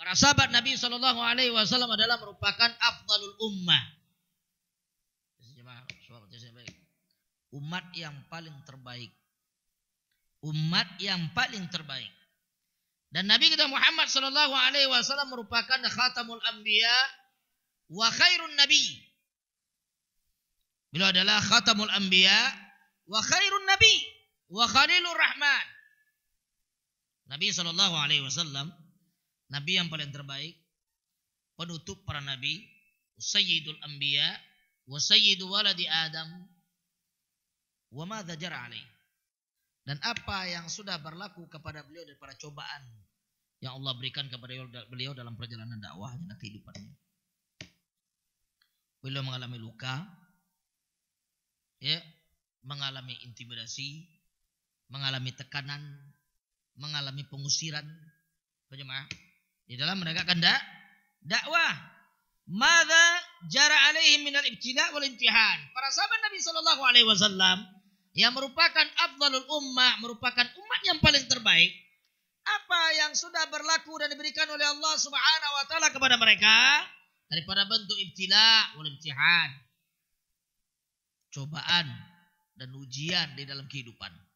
Para sahabat Nabi Shallallahu Alaihi Wasallam adalah merupakan afdalul ummah. Umat yang paling terbaik. Umat yang paling terbaik. Dan Nabi kita Muhammad Shallallahu Alaihi Wasallam merupakan khatamul anbiya wa khairun nabi. Beliau adalah khatamul anbiya wa khairun nabi wa khalilur rahman. Nabi Shallallahu Alaihi Wasallam Nabi yang paling terbaik, penutup para nabi, sayyidul anbiya wa sayyidu waladi Adam wa ma Dan apa yang sudah berlaku kepada beliau para cobaan yang Allah berikan kepada beliau dalam perjalanan dakwahnya dan kehidupannya. Beliau mengalami luka, ya, mengalami intimidasi, mengalami tekanan, mengalami pengusiran, jemaah di dalam menegakkan dak dakwah Mada jara alaihi minal ibtila wal imtihan para sahabat Nabi sallallahu alaihi wasallam yang merupakan afdalul ummah merupakan umat yang paling terbaik apa yang sudah berlaku dan diberikan oleh Allah Subhanahu wa taala kepada mereka daripada bentuk ibtila wal imtihan cobaan dan ujian di dalam kehidupan